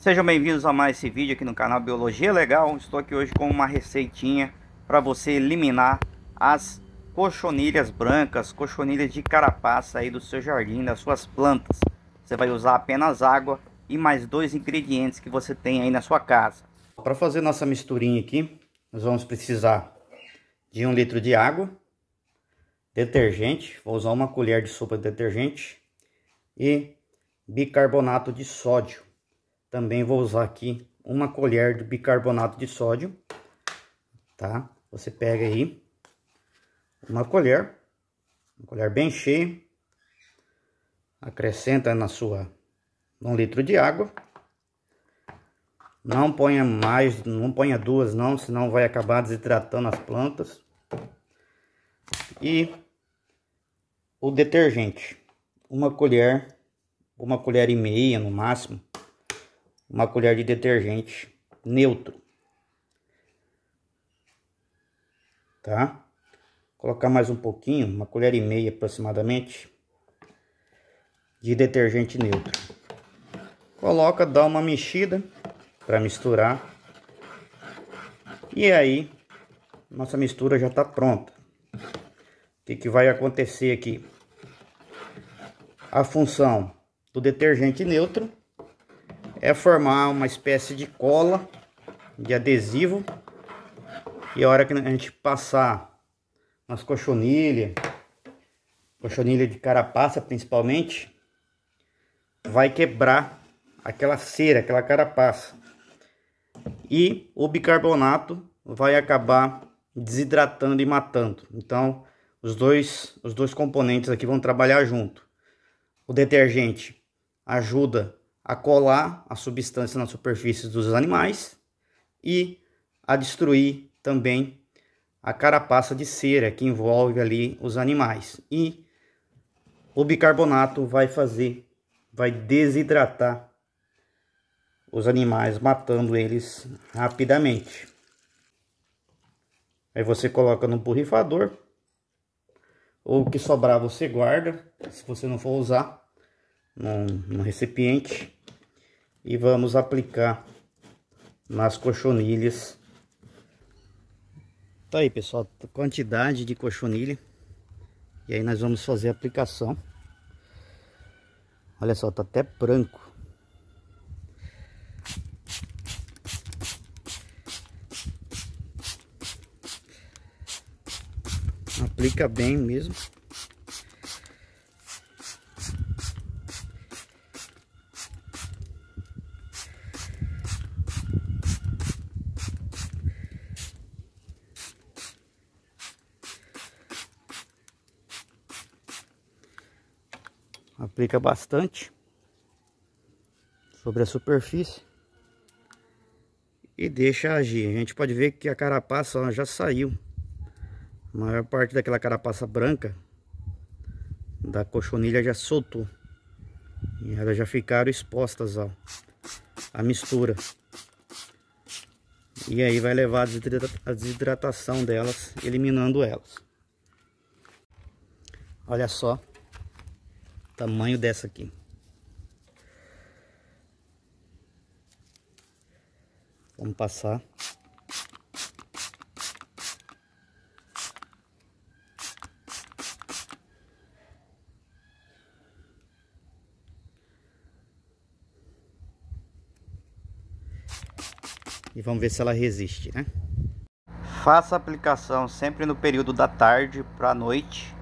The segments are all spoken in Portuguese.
Sejam bem-vindos a mais esse vídeo aqui no canal Biologia Legal. Estou aqui hoje com uma receitinha para você eliminar as cochonilhas brancas, cochonilhas de carapaça aí do seu jardim, das suas plantas. Você vai usar apenas água e mais dois ingredientes que você tem aí na sua casa. Para fazer nossa misturinha aqui, nós vamos precisar de um litro de água, detergente, vou usar uma colher de sopa de detergente e bicarbonato de sódio. Também vou usar aqui uma colher de bicarbonato de sódio, tá? Você pega aí uma colher, uma colher bem cheia, acrescenta na sua um litro de água. Não ponha mais, não ponha duas não, senão vai acabar desidratando as plantas. E o detergente, uma colher, uma colher e meia no máximo uma colher de detergente neutro. Tá? Colocar mais um pouquinho, uma colher e meia aproximadamente, de detergente neutro. Coloca, dá uma mexida para misturar. E aí, nossa mistura já está pronta. O que, que vai acontecer aqui? A função do detergente neutro é formar uma espécie de cola de adesivo e a hora que a gente passar nas cochonilhas, cochonilha de carapaça principalmente, vai quebrar aquela cera, aquela carapaça. E o bicarbonato vai acabar desidratando e matando. Então, os dois, os dois componentes aqui vão trabalhar junto. O detergente ajuda a colar a substância na superfície dos animais e a destruir também a carapaça de cera que envolve ali os animais. E o bicarbonato vai fazer, vai desidratar os animais, matando eles rapidamente. Aí você coloca no borrifador, ou o que sobrar você guarda, se você não for usar, num, num recipiente e vamos aplicar nas cochonilhas. Tá aí, pessoal, quantidade de cochonilha. E aí nós vamos fazer a aplicação. Olha só, tá até branco. Aplica bem mesmo. aplica bastante sobre a superfície e deixa agir. A gente pode ver que a carapaça já saiu. A maior parte daquela carapaça branca da cochonilha já soltou. E elas já ficaram expostas ao, à mistura. E aí vai levar a desidratação delas, eliminando elas. Olha só Tamanho dessa aqui. Vamos passar. E vamos ver se ela resiste, né? Faça a aplicação sempre no período da tarde para a noite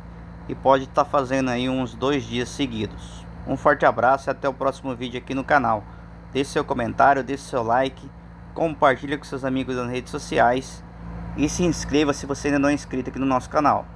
e pode estar tá fazendo aí uns dois dias seguidos. Um forte abraço e até o próximo vídeo aqui no canal. Deixe seu comentário, deixe seu like, compartilhe com seus amigos nas redes sociais e se inscreva se você ainda não é inscrito aqui no nosso canal.